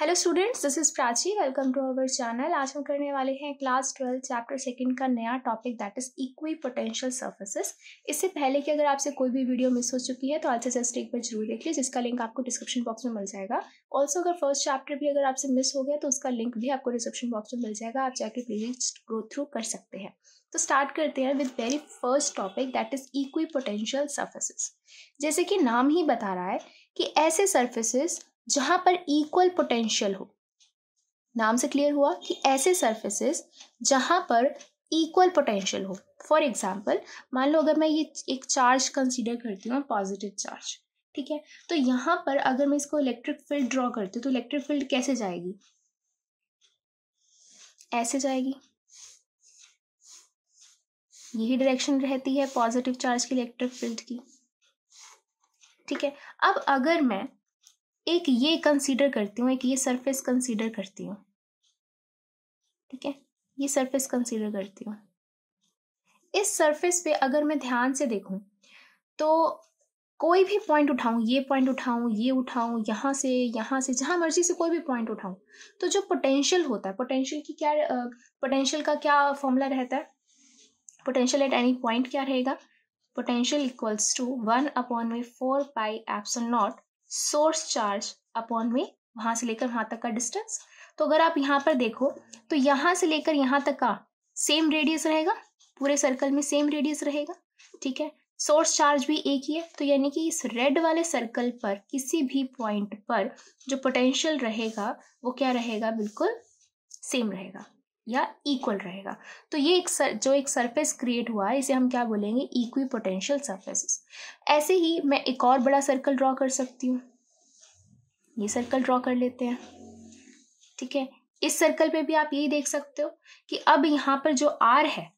Hello students this is Prachi welcome to our channel आज हम करने वाले हैं क्लास ट्वेल्थ चैप्टर सेकंड का नया topic that is equipotential surfaces इससे पहले कि अगर आपसे कोई भी वीडियो मिस हो चुकी है तो आज से जस्ट एक बार जरूर देख लीजिए जिसका लिंक आपको डिस्क्रिप्शन बॉक्स में मिल जाएगा ऑल्सो अगर फर्स्ट चैप्टर भी अगर आपसे मिस हो गया तो उसका लिंक भी आपको डिस्क्रिप्शन बॉक्स में मिल जाएगा आप जाके प्लीज गो थ्रू कर सकते हैं तो स्टार्ट करते हैं with very first topic that is equipotential surfaces जैसे कि नाम ही बता रहा है कि ऐसे सर्फेसिस जहां पर इक्वल पोटेंशियल हो नाम से क्लियर हुआ कि ऐसे सर्फेसिस जहां पर इक्वल पोटेंशियल हो फॉर एग्जाम्पल मान लो अगर मैं ये एक चार्ज कंसिडर करती हूँ पॉजिटिव चार्ज ठीक है तो यहाँ पर अगर मैं इसको इलेक्ट्रिक फील्ड ड्रॉ करती हूँ तो इलेक्ट्रिक फील्ड कैसे जाएगी ऐसे जाएगी यही डायरेक्शन रहती है पॉजिटिव चार्ज की इलेक्ट्रिक फील्ड की ठीक है अब अगर मैं एक ये कंसीडर करती हूँ एक ये सरफेस कंसीडर करती हूँ ठीक है ये सरफेस कंसीडर करती हूँ इस सरफेस पे अगर मैं ध्यान से देखूँ तो कोई भी पॉइंट उठाऊँ ये पॉइंट उठाऊँ ये उठाऊँ यहाँ से यहाँ से जहाँ मर्जी से कोई भी पॉइंट उठाऊँ तो जो पोटेंशियल होता है पोटेंशियल की क्या पोटेंशियल का क्या फॉर्मूला रहता है पोटेंशियल एट एनी पॉइंट क्या रहेगा potential equals to one upon में four pi epsilon naught source charge upon में वहां से लेकर वहां तक का डिस्टेंस तो अगर आप यहाँ पर देखो तो यहां से लेकर यहाँ तक का सेम रेडियस रहेगा पूरे सर्कल में सेम रेडियस रहेगा ठीक है सोर्स चार्ज भी एक ही है तो यानी कि इस रेड वाले सर्कल पर किसी भी पॉइंट पर जो पोटेंशियल रहेगा वो क्या रहेगा बिल्कुल सेम रहेगा या इक्वल रहेगा तो ये एक सर, जो एक सरफेस क्रिएट हुआ है इसे हम क्या बोलेंगे इक्वी पोटेंशियल ऐसे ही मैं एक और बड़ा सर्कल ड्रॉ कर सकती हूँ ये सर्कल ड्रॉ कर लेते हैं ठीक है इस सर्कल पे भी आप यही देख सकते हो कि अब यहाँ पर जो आर है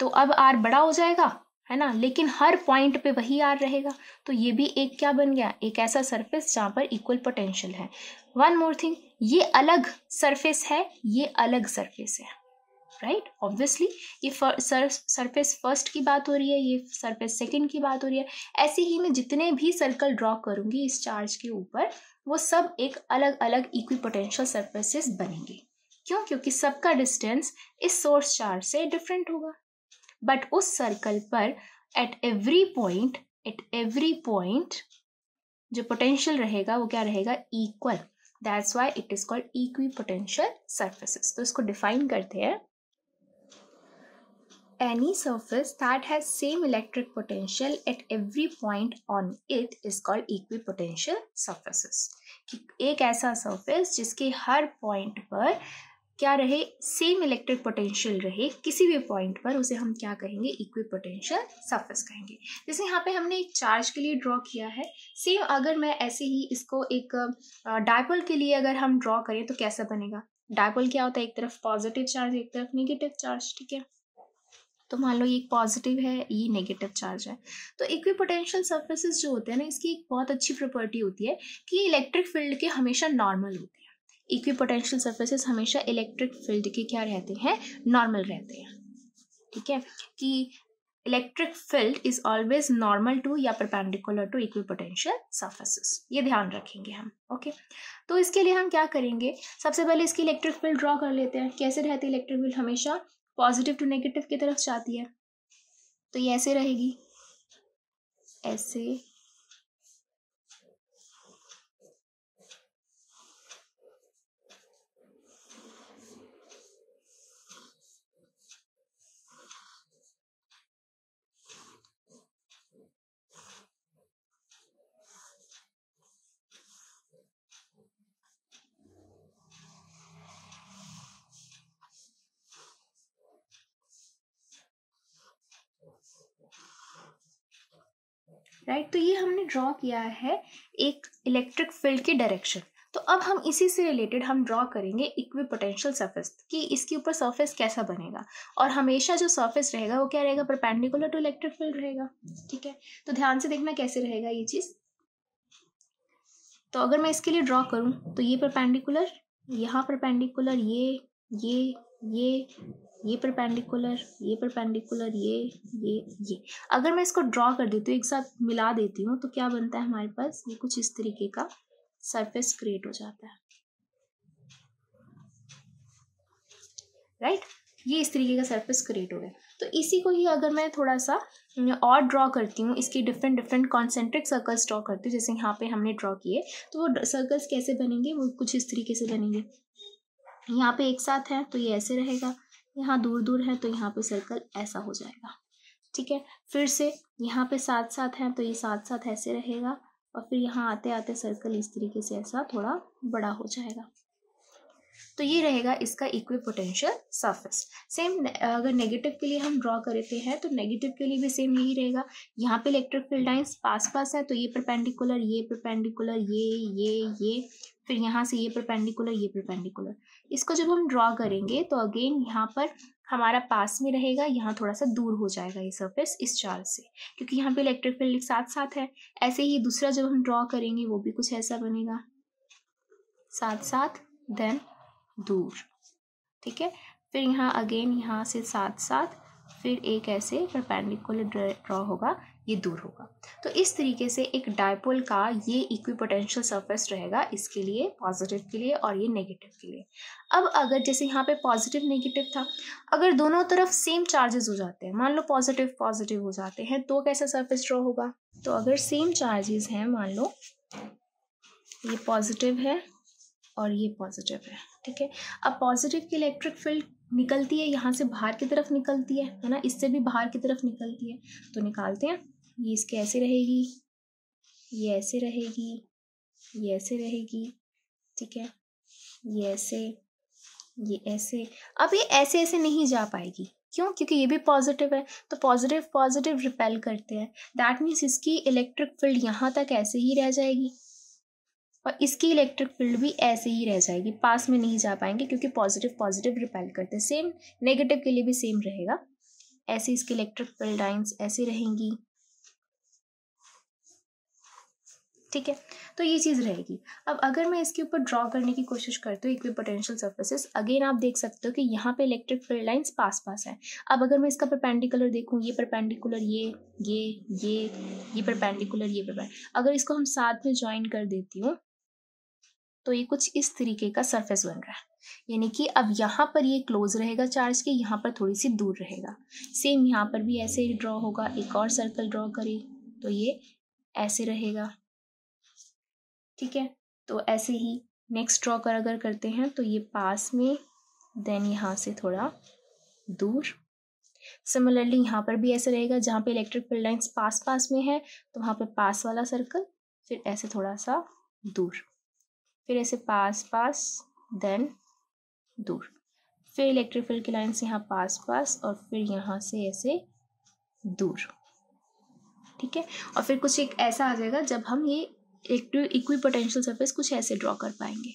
तो अब आर बड़ा हो जाएगा है ना लेकिन हर पॉइंट पे वही आर रहेगा तो ये भी एक क्या बन गया एक ऐसा सरफेस जहाँ पर इक्वल पोटेंशियल है वन मोर थिंग ये अलग सरफेस है ये अलग सरफेस है राइट ऑब्वियसली ये सरफेस फर्स्ट की बात हो रही है ये सरफेस सेकंड की बात हो रही है ऐसे ही मैं जितने भी सर्कल ड्रॉ करूँगी इस चार्ज के ऊपर वो सब एक अलग अलग इक्वी पोटेंशियल सर्फेसिस बनेंगे क्यों क्योंकि सबका डिस्टेंस इस सोर्स चार्ज से डिफरेंट होगा बट उस सर्कल पर at every point at every point जो पोटेंशियल रहेगा वो क्या रहेगा equal that's why it is called equipotential surfaces तो इसको डिफाइन करते हैं any surface that has same electric potential at every point on it is called equipotential surfaces एक ऐसा सर्फेस जिसके हर पॉइंट पर क्या रहे सेम इलेक्ट्रिक पोटेंशियल रहे किसी भी पॉइंट पर उसे हम क्या कहेंगे इक्वी पोटेंशियल सरफेस कहेंगे जैसे यहाँ पे हमने एक चार्ज के लिए ड्रॉ किया है सेम अगर मैं ऐसे ही इसको एक डायपोल के लिए अगर हम ड्रॉ करें तो कैसा बनेगा डायपोल क्या होता है एक तरफ पॉजिटिव चार्ज एक तरफ नेगेटिव चार्ज ठीक है तो मान लो ये पॉजिटिव है ये नेगेटिव चार्ज है तो इक्वी पोटेंशियल सर्फेसिस जो होते हैं ना इसकी एक बहुत अच्छी प्रॉपर्टी होती है कि इलेक्ट्रिक फील्ड के हमेशा नॉर्मल होते हैं इक्वी पोटेंशियल सर्फेसिस हमेशा इलेक्ट्रिक फील्ड के क्या रहते हैं नॉर्मल रहते हैं ठीक है कि electric field is always normal to या perpendicular to equipotential surfaces ये ध्यान रखेंगे हम ओके तो इसके लिए हम क्या करेंगे सबसे पहले इसकी इलेक्ट्रिक फील्ड ड्रॉ कर लेते हैं कैसे रहती है इलेक्ट्रिक फील्ड हमेशा पॉजिटिव टू नेगेटिव की तरफ जाती है तो ये ऐसे रहेगी ऐसे राइट तो ये हमने ड्रॉ किया है एक इलेक्ट्रिक फील्ड की डायरेक्शन तो अब हम इसी से रिलेटेड हम ड्रॉ करेंगे इक्वी पोटेंशियल सर्फेस कि इसके ऊपर सर्फेस कैसा बनेगा और हमेशा जो सर्फेस रहेगा वो क्या रहेगा परपेंडिकुलर टू इलेक्ट्रिक फील्ड रहेगा ठीक है तो ध्यान से देखना कैसे रहेगा ये चीज़ तो अगर मैं इसके लिए ड्रॉ करूं तो ये परपेंडिकुलर यहाँ परपेंडिकुलर ये ये ये ये परपेंडिकुलर ये परपेंडिकुलर ये ये ये अगर मैं इसको ड्रॉ कर देती हूँ एक साथ मिला देती हूँ तो क्या बनता है हमारे पास ये कुछ इस तरीके का सरफेस क्रिएट हो जाता है राइट right? ये इस तरीके का सरफेस क्रिएट हो गया तो इसी को ही अगर मैं थोड़ा सा और ड्रॉ करती हूँ इसके different different concentric circles draw करती हूँ जैसे यहाँ पे हमने ड्रॉ किए तो वो सर्कल्स कैसे बनेंगे वो कुछ इस तरीके से बनेंगे यहाँ पे एक साथ है तो ये ऐसे रहेगा यहाँ दूर दूर है तो यहाँ पे सर्कल ऐसा हो जाएगा ठीक है फिर से यहाँ पे साथ साथ हैं तो ये साथ साथ ऐसे रहेगा और फिर यहाँ आते आते सर्कल इस तरीके से ऐसा थोड़ा बड़ा हो जाएगा तो ये रहेगा इसका इक्वी पोटेंशियल सर्फेस सेम अगर नेगेटिव के लिए हम ड्रॉ करते हैं तो नेगेटिव के लिए भी सेम यही रहेगा यहाँ पे इलेक्ट्रिक फील्ड लाइन्स पास पास है तो ये परपेंडिकुलर ये परपेंडिकुलर ये ये ये फिर तो यहाँ से ये परपेंडिकुलर ये परपेंडिकुलर इसको जब हम ड्रॉ करेंगे तो अगेन यहाँ पर हमारा पास में रहेगा यहाँ थोड़ा सा दूर हो जाएगा ये सरफेस इस चार्ज से क्योंकि यहाँ पे इलेक्ट्रिक फील्ड साथ साथ है ऐसे ही दूसरा जब हम ड्रॉ करेंगे वो भी कुछ ऐसा बनेगा साथ साथ देन दूर ठीक है फिर यहाँ अगेन यहाँ से साथ साथ फिर एक ऐसे परपेंडिकुलर ड्रॉ होगा ये दूर होगा तो इस तरीके से एक डायपोल का ये इक्विपोटेंशियल सरफेस रहेगा इसके लिए पॉजिटिव के लिए और ये नेगेटिव के लिए अब अगर जैसे यहाँ पे पॉजिटिव नेगेटिव था अगर दोनों तरफ सेम चार्जेस हो जाते हैं मान लो पॉजिटिव पॉजिटिव हो जाते हैं तो कैसा सर्फेस ड्रॉ होगा तो अगर सेम चार्जेस हैं मान लो ये पॉजिटिव है और ये पॉजिटिव है ठीक है अब पॉजिटिव की इलेक्ट्रिक फील्ड निकलती है यहाँ से बाहर की तरफ निकलती है है ना इससे भी बाहर की तरफ निकलती है तो निकालते हैं ये इसके ऐसे रहेगी ये ऐसे रहेगी ये ऐसे रहेगी ठीक है ये ऐसे ये ऐसे अब ये ऐसे ऐसे नहीं जा पाएगी क्यों क्योंकि ये भी पॉजिटिव है तो पॉजिटिव पॉजिटिव रिपेल करते हैं दैट मीन्स इसकी इलेक्ट्रिक फील्ड यहाँ तक ऐसे ही रह जाएगी और इसकी इलेक्ट्रिक फील्ड भी ऐसे ही रह जाएगी पास में नहीं जा पाएंगे क्योंकि पॉजिटिव पॉजिटिव रिपेल करते हैं सेम नेगेटिव के लिए भी सेम रहेगा ऐसे इसकी इलेक्ट्रिक फील्ड लाइन्स ऐसी रहेंगी ठीक है तो ये चीज़ रहेगी अब अगर मैं इसके ऊपर ड्रॉ करने की कोशिश करती हूँ इक्वी पोटेंशियल सर्फेसिस अगेन आप देख सकते हो कि यहाँ पे इलेक्ट्रिक फील्ड लाइंस पास पास है अब अगर मैं इसका परपेंडिकुलर देखूँ ये परपेंडिकुलर ये ये ये ये परपेंडिकुलर ये परपेंड अगर इसको हम साथ में ज्वाइन कर देती हूँ तो ये कुछ इस तरीके का सर्फेस बन रहा है यानी कि अब यहाँ पर ये क्लोज रहेगा चार्ज के यहाँ पर थोड़ी सी दूर रहेगा सेम यहाँ पर भी ऐसे ही ड्रॉ होगा एक और सर्कल ड्रॉ करे तो ये ऐसे रहेगा ठीक है तो ऐसे ही नेक्स्ट ड्रॉ कर अगर करते हैं तो ये पास में देन यहाँ से थोड़ा दूर सिमिलरली यहाँ पर भी ऐसे रहेगा जहाँ पे इलेक्ट्रिक फील्ड लाइन्स पास पास में है तो वहाँ पे पास वाला सर्कल फिर ऐसे थोड़ा सा दूर फिर ऐसे पास पास देन दूर फिर इलेक्ट्रिक फील्ड की लाइन्स यहाँ पास पास और फिर यहाँ से ऐसे दूर ठीक है और फिर कुछ एक ऐसा आ जाएगा जब हम ये इक्वी पोटेंशियल सर्फेस कुछ ऐसे ड्रॉ कर पाएंगे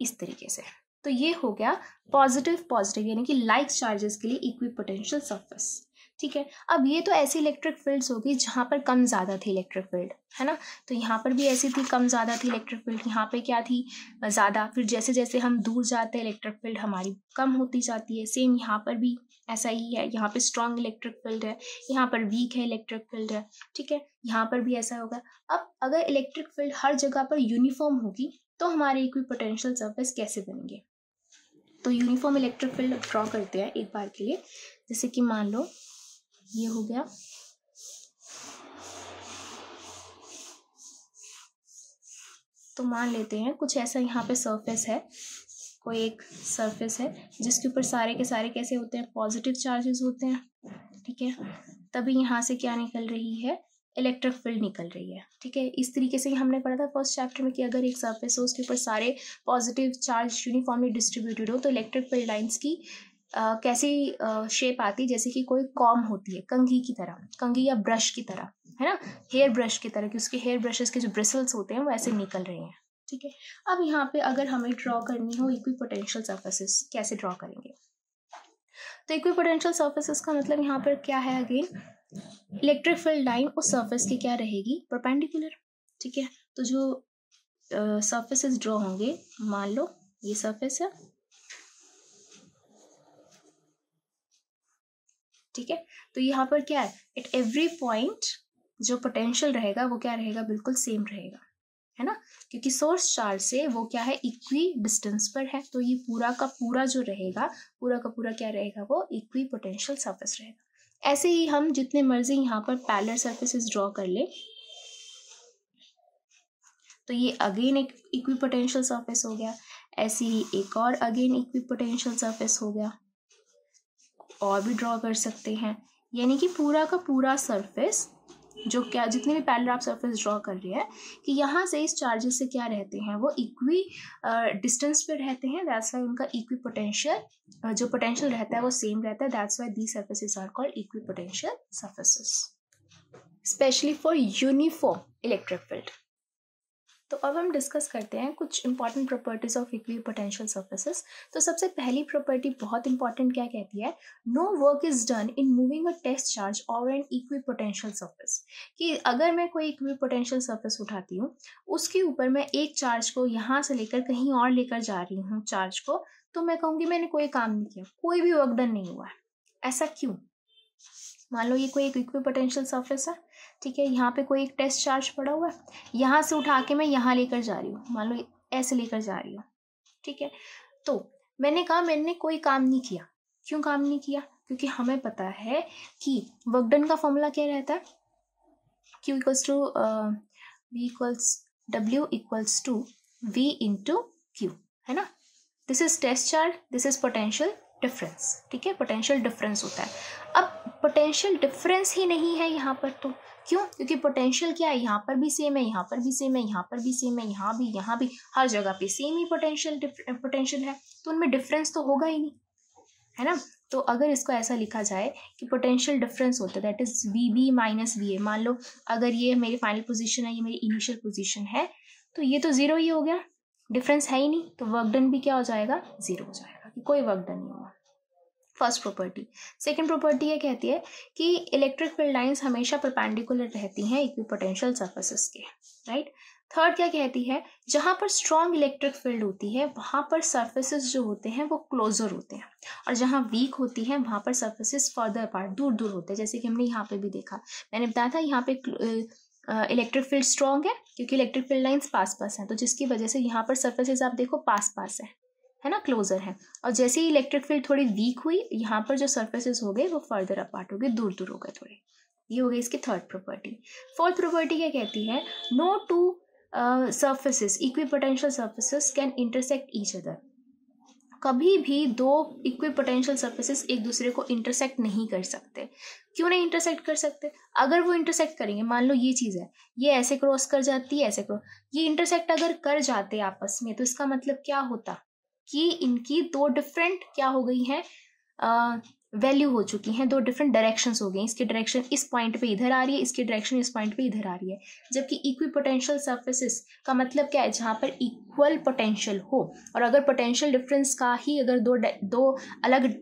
इस तरीके से तो ये हो गया पॉजिटिव पॉजिटिव यानी कि लाइक चार्जेस के लिए इक्वी पोटेंशियल सर्फेस ठीक है अब ये तो ऐसी इलेक्ट्रिक फील्ड्स होगी जहाँ पर कम ज़्यादा थी इलेक्ट्रिक फील्ड है ना तो यहाँ पर भी ऐसी थी कम ज़्यादा थी इलेक्ट्रिक फील्ड यहाँ पे क्या थी ज़्यादा फिर जैसे जैसे हम दूर जाते हैं इलेक्ट्रिक फील्ड हमारी कम होती जाती है सेम यहाँ पर भी ऐसा ही है यहाँ पर स्ट्रॉन्ग इलेक्ट्रिक फील्ड है यहाँ पर वीक है इलेक्ट्रिक फील्ड है ठीक है यहाँ पर भी ऐसा होगा अब अगर इलेक्ट्रिक फील्ड हर जगह पर यूनिफॉर्म होगी तो हमारे इक्वी पोटेंशियल सर्फेस कैसे बनेंगे तो यूनिफॉर्म इलेक्ट्रिक फील्ड ड्रॉ करते हैं एक बार के लिए जैसे कि मान लो ये हो गया तो मान लेते हैं कुछ ऐसा यहाँ पे सरफेस है कोई एक सरफेस है जिसके ऊपर सारे के सारे कैसे होते हैं पॉजिटिव चार्जेस होते हैं ठीक है तभी यहाँ से क्या निकल रही है इलेक्ट्रिक फील्ड निकल रही है ठीक है इस तरीके से हमने पढ़ा था फर्स्ट चैप्टर में कि अगर एक सरफेस हो उसके ऊपर सारे पॉजिटिव चार्ज यूनिफॉर्मली डिस्ट्रीब्यूटेड हो तो इलेक्ट्रिक फील्ड लाइन्स की कैसी शेप आती आती जैसे कि कोई कॉम होती है कंघी की तरह कंघी या ब्रश की तरह है ना हेयर ब्रश की तरह कि उसके हेयर ब्रशेस के जो ब्रिसल्स होते हैं वो ऐसे निकल रहे हैं ठीक है अब यहाँ पे अगर हमें ड्रॉ करनी हो इक्वी पोटेंशियल सर्फेसिस कैसे ड्रॉ करेंगे तो इक्वी पोटेंशियल सर्फेसिस का मतलब यहाँ पर क्या है अगेन इलेक्ट्रिक फील्ड लाइन उस सर्फेस की क्या रहेगी परपेंडिकुलर ठीक है तो जो सर्फेसिस ड्रॉ होंगे मान लो ये सर्फेस है ठीक है तो यहाँ पर क्या है एट एवरी पॉइंट जो पोटेंशियल रहेगा वो क्या रहेगा बिल्कुल सेम रहेगा है ना क्योंकि सोर्स चार्ज से वो क्या है इक्वी डिस्टेंस पर है तो ये पूरा का पूरा जो रहेगा पूरा का पूरा क्या रहेगा वो इक्वी पोटेंशियल सर्फेस रहेगा ऐसे ही हम जितने मर्जी यहाँ पर पैलर सर्फेसिस ड्रॉ कर ले तो ये अगेन एक इक्वी पोटेंशियल सर्फेस हो गया ऐसे ही एक और अगेन इक्वी पोटेंशियल सर्फेस हो गया और भी ड्रॉ कर सकते हैं यानी कि पूरा का पूरा सरफेस जो क्या जितने भी पैरेलल आप सरफेस ड्रॉ कर रहे हैं कि यहाँ से इस चार्जेस से क्या रहते हैं वो इक्वी डिस्टेंस पे रहते हैं दैट्स वाई उनका इक्वी पोटेंशियल जो पोटेंशियल रहता है वो सेम रहता है that's why the surfaces are called equipotential surfaces specially for uniform electric field तो अब हम डिस्कस करते हैं कुछ important properties of equipotential surfaces तो सबसे पहली प्रॉपर्टी बहुत इंपॉर्टेंट क्या कहती है no work is done in moving a test charge और एन इक्वी पोटेंशियल सर्फेस कि अगर मैं कोई इक्वी पोटेंशियल सर्फेस उठाती हूँ उसके ऊपर मैं एक चार्ज को यहाँ से लेकर कहीं और लेकर जा रही हूँ चार्ज को तो मैं कहूँगी मैंने कोई काम नहीं किया कोई भी वर्क डन नहीं हुआ है ऐसा क्यों मान लो ये कोई एक इक्विपोटेंशियल सर्फेस है ठीक है यहाँ पे कोई एक टेस्ट चार्ज पड़ा हुआ है यहाँ से उठा के मैं यहाँ लेकर जा रही हूँ मान लो ऐसे लेकर जा रही हूँ ठीक है तो मैंने कहा मैंने कोई काम नहीं किया क्यों काम नहीं किया क्योंकि हमें पता है कि वर्कडन का फॉर्मूला क्या रहता है Q equals to V equals W equals to V into Q है ना this is test charge this is potential difference ठीक है पोटेंशियल डिफरेंस होता है अब पोटेंशियल डिफरेंस ही नहीं है यहाँ पर तो क्यों क्योंकि पोटेंशियल क्या है यहाँ पर भी सेम है यहाँ पर भी सेम है यहाँ पर भी सेम है यहाँ भी यहाँ भी हर जगह पे सेम ही पोटेंशियल पोटेंशियल eh, है तो उनमें डिफरेंस तो होगा ही नहीं है ना तो अगर इसको ऐसा लिखा जाए कि पोटेंशियल डिफरेंस होता है that is V B minus V A मान लो अगर ये मेरी फाइनल पोजिशन है ये मेरी इनिशियल पोजिशन है तो ये तो ज़ीरो ही हो गया डिफरेंस है ही नहीं तो वर्क डन भी क्या हो जाएगा ज़ीरो हो जाएगा कि कोई वर्क डन नहीं होगा फर्स्ट प्रॉपर्टी सेकंड प्रॉपर्टी ये कहती है कि इलेक्ट्रिक फील्ड लाइंस हमेशा परपेंडिकुलर रहती हैं इक्वी पोटेंशियल सर्फेसिस के राइट थर्ड क्या कहती है जहाँ पर स्ट्रॉन्ग इलेक्ट्रिक फील्ड होती है वहाँ पर सर्फेसिस जो होते हैं वो क्लोजर होते हैं और जहाँ वीक होती है वहाँ पर सर्फेसिस फर्दर पार्ट दूर दूर होते हैं जैसे कि हमने यहाँ पर भी देखा मैंने बताया था यहाँ पे इलेक्ट्रिक फील्ड स्ट्रॉन्ग है क्योंकि इलेक्ट्रिक फील्ड लाइन्स पास पास हैं तो जिसकी वजह से यहाँ पर सर्फेसिस आप देखो पास पास हैं है ना क्लोजर है और जैसे ही इलेक्ट्रिक फील्ड थोड़ी वीक हुई यहाँ पर जो सर्फेसिस हो गए वो फर्दर अपार्ट हो गए दूर दूर हो गए थोड़े ये हो गई इसकी थर्ड प्रॉपर्टी फोर्थ प्रॉपर्टी क्या कहती है no two surfaces equipotential surfaces can intersect each other कभी भी दो इक्वी पोटेंशियल सर्फेसिस एक दूसरे को इंटरसेक्ट नहीं कर सकते क्यों नहीं इंटरसेक्ट कर सकते अगर वो इंटरसेक्ट करेंगे मान लो ये चीज़ है ये ऐसे क्रॉस कर जाती है ऐसे क्रॉस ये इंटरसेक्ट अगर कर जाते आपस में तो इसका मतलब क्या होता कि इनकी दो डिफरेंट क्या हो गई है वैल्यू हो चुकी हैं दो डिफरेंट डायरेक्शंस हो गई इसकी डायरेक्शन इस पॉइंट पे इधर आ रही है इसकी डायरेक्शन इस पॉइंट पे इधर आ रही है जबकि इक्वी पोटेंशियल सर्फेसिस का मतलब क्या है जहाँ पर इक्वल पोटेंशियल हो और अगर पोटेंशियल डिफरेंस का ही अगर दो दो अलग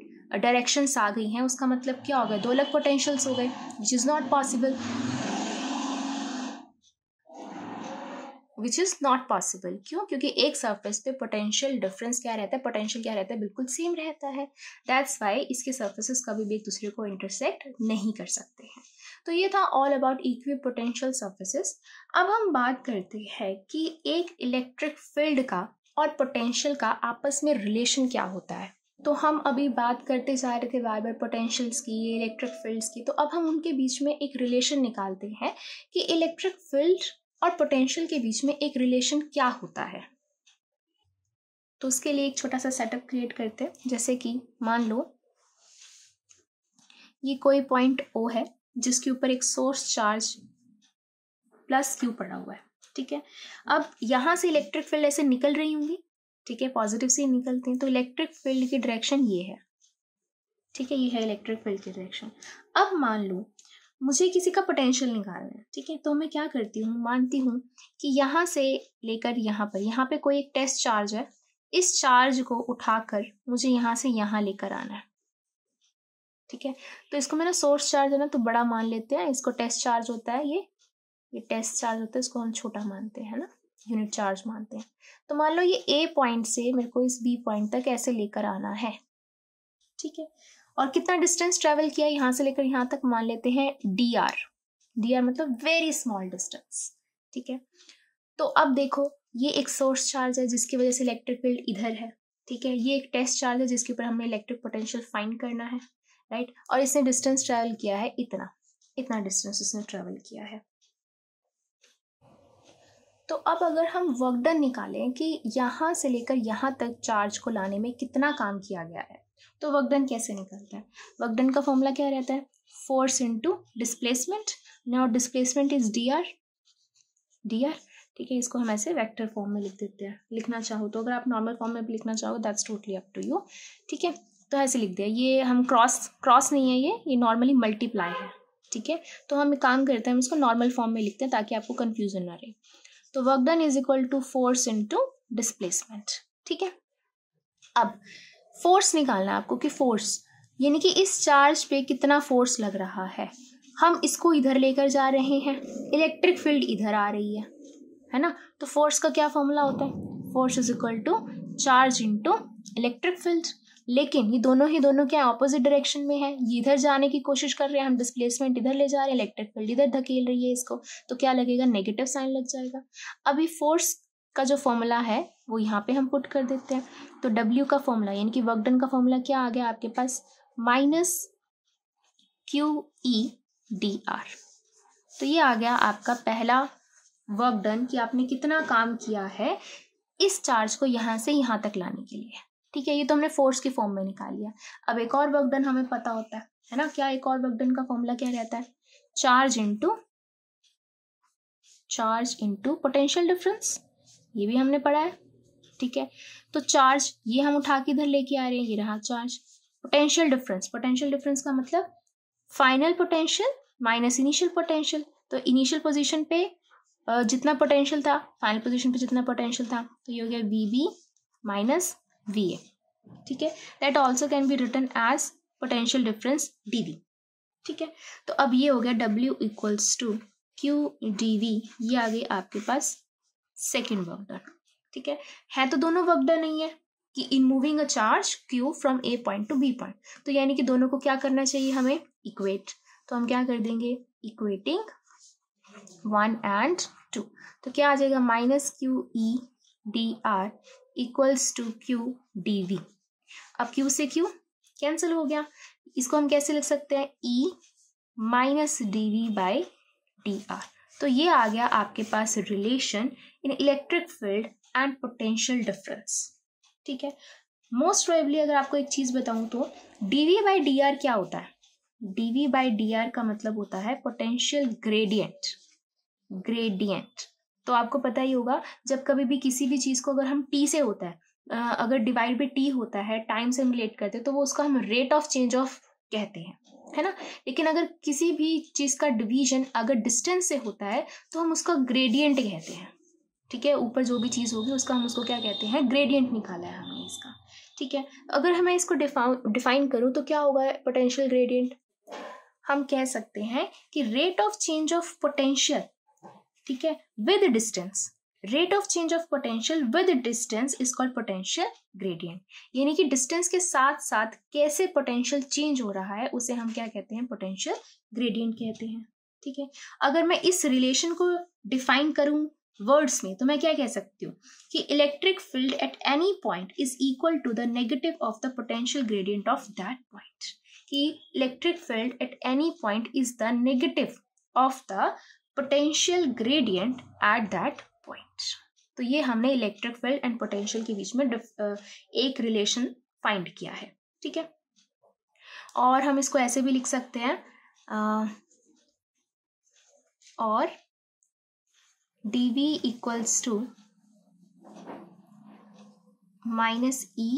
डायरेक्शंस आ गई हैं उसका मतलब क्या हो गया दो अलग पोटेंशियल्स हो गए which is not possible which is not possible क्यों क्योंकि एक सर्फेस पे पोटेंशियल डिफरेंस क्या रहता है पोटेंशियल क्या रहता है बिल्कुल सेम रहता है दैट्स वाई इसके सर्फेसिस कभी भी एक दूसरे को इंटरसेक्ट नहीं कर सकते हैं तो ये था all about equipotential surfaces अब हम बात करते हैं कि एक इलेक्ट्रिक फील्ड का और पोटेंशियल का आपस में रिलेशन क्या होता है तो हम अभी बात करते जा रहे थे बार बार पोटेंशियल्स की इलेक्ट्रिक फील्ड्स की तो अब हम उनके बीच में एक रिलेशन निकालते हैं कि इलेक्ट्रिक फील्ड और पोटेंशियल के बीच में एक रिलेशन क्या होता है तो उसके लिए एक छोटा सा सेटअप क्रिएट करते हैं जैसे कि मान लो ये कोई पॉइंट ओ है जिसके ऊपर एक सोर्स चार्ज प्लस क्यू पड़ा हुआ है ठीक है अब यहां से इलेक्ट्रिक फील्ड ऐसे निकल रही होंगी ठीक है पॉजिटिव से निकलती हैं तो इलेक्ट्रिक फील्ड की डायरेक्शन ये है ठीक है ये है इलेक्ट्रिक फील्ड की डायरेक्शन अब मान लो मुझे किसी का पोटेंशियल निकालना है ठीक है तो मैं क्या करती हूँ मानती हूँ कि यहाँ से लेकर यहाँ पर यहाँ पे कोई एक टेस्ट चार्ज है इस चार्ज को उठाकर मुझे यहाँ से यहाँ लेकर आना है ठीक है तो इसको मेरा सोर्स चार्ज है ना तो बड़ा मान लेते हैं इसको टेस्ट चार्ज होता है ये ये टेस्ट चार्ज होता है इसको हम छोटा मानते हैं ना यूनिट चार्ज मानते हैं तो मान लो ये ए पॉइंट से मेरे को इस बी पॉइंट तक ऐसे लेकर आना है ठीक है और कितना डिस्टेंस ट्रेवल किया यहाँ से लेकर यहाँ तक मान लेते हैं डी आर डी आर मतलब वेरी स्मॉल डिस्टेंस ठीक है तो अब देखो ये एक सोर्स चार्ज है जिसकी वजह से इलेक्ट्रिक फील्ड इधर है ठीक है ये एक टेस्ट चार्ज है जिसके ऊपर हमें इलेक्ट्रिक पोटेंशियल फाइंड करना है राइट और इसने डिस्टेंस ट्रेवल किया है इतना इतना डिस्टेंस इसने ट्रेवल किया है तो अब अगर हम वर्कडन निकालें कि यहाँ से लेकर यहाँ तक चार्ज को लाने में कितना काम किया गया है तो वर्कडन कैसे निकलता है वर्कडन का फॉर्मूला क्या रहता है force into displacement not displacement is D R D R ठीक है इसको हम ऐसे वेक्टर फॉर्म में लिख देते हैं लिखना चाहो तो अगर आप नॉर्मल फॉर्म में भी लिखना चाहो that's totally up to you ठीक है तो ऐसे लिख दिया ये हम क्रॉस क्रॉस नहीं है ये ये नॉर्मली मल्टीप्लाई है ठीक है तो हम एक काम करते हैं हम इसको नॉर्मल फॉर्म में लिखते हैं ताकि आपको कन्फ्यूजन ना रहे तो work done is equal to force into displacement ठीक है अब फोर्स निकालना है आपको कि फोर्स यानी कि इस चार्ज पे कितना फोर्स लग रहा है हम इसको इधर लेकर जा रहे हैं इलेक्ट्रिक फील्ड इधर आ रही है है ना तो फोर्स का क्या फॉर्मूला होता है force is equal to charge into electric field लेकिन ये दोनों ही दोनों क्या ऑपोजिट डायरेक्शन में है ये इधर जाने की कोशिश कर रहे हैं हम डिस्प्लेसमेंट इधर ले जा रहे हैं इलेक्ट्रिक फील्ड इधर धकेल रही है इसको तो क्या लगेगा नेगेटिव साइन लग जाएगा अभी फोर्स का जो फॉर्मूला है वो यहाँ पे हम पुट कर देते हैं तो W का फॉर्मूला यानी कि वर्क डन का फॉर्मूला क्या आ गया आपके पास minus Q E D R तो ये आ गया आपका पहला वर्क डन कि आपने कितना काम किया है इस चार्ज को यहाँ से यहाँ तक लाने के लिए ठीक है ये तो हमने फोर्स के फॉर्म में निकाल लिया अब एक और वर्क डन हमें पता होता है है ना क्या एक और वर्क डन का फॉर्मूला क्या रहता है charge into charge into potential difference ये भी हमने पढ़ा है ठीक है तो चार्ज ये हम उठा के इधर लेके आ रहे हैं ये रहा charge potential difference potential difference का मतलब final potential minus initial potential तो इनिशियल पोजिशन पे जितना पोटेंशियल था फाइनल पोजिशन पे जितना पोटेंशियल था तो ये हो गया V B minus V A ठीक है that also can be written as potential difference D V ठीक है तो अब ये हो गया W equals to Q D V ये आ गई आपके पास सेकेंड वर्क डन ठीक है है तो दोनों वर्क डन नहीं है कि in moving a charge Q from A point to B point तो यानी कि दोनों को क्या करना चाहिए हमें इक्वेट तो हम क्या कर देंगे इक्वेटिंग वन एंड टू तो क्या आ जाएगा minus Q E D R equals to Q D V अब क्यू से क्यू कैंसिल हो गया इसको हम कैसे लिख सकते हैं E minus D V by D R तो ये आ गया आपके पास relation in electric field and potential difference ठीक है मोस्ट प्रोबेबली अगर आपको एक चीज़ बताऊं तो D V by D R क्या होता है D V by D R का मतलब होता है पोटेंशियल ग्रेडियंट ग्रेडियंट तो आपको पता ही होगा जब कभी भी किसी भी चीज़ को अगर हम टी से होता है अगर डिवाइड बाई टी होता है टाइम से हम रिलेट करते हैं तो वो उसका हम रेट ऑफ चेंज ऑफ कहते हैं है ना लेकिन अगर किसी भी चीज़ का डिवीजन अगर डिस्टेंस से होता है तो हम उसका ग्रेडियंट कहते हैं ठीक है ऊपर जो भी चीज़ होगी उसका हम उसको क्या कहते हैं ग्रेडियंट निकाला है हमने इसका ठीक है अगर हमें इसको डिफाउ डिफाइन करूँ तो क्या होगा पोटेंशियल ग्रेडियंट हम कह सकते हैं कि rate of change of potential ठीक है with distance rate of change of potential with distance is called potential gradient यानी कि डिस्टेंस के साथ साथ कैसे पोटेंशियल चेंज हो रहा है उसे हम क्या कहते हैं पोटेंशियल ग्रेडियंट कहते हैं ठीक है अगर मैं इस रिलेशन को डिफाइन करूं वर्ड्स में तो मैं क्या कह सकती हूँ कि electric field at any point is equal to the negative of the potential gradient of that point कि electric field at any point is the negative of the potential gradient at that point तो ये हमने electric field and potential के बीच में एक relation find किया है ठीक है और हम इसको ऐसे भी लिख सकते हैं आ, और dv equals to minus E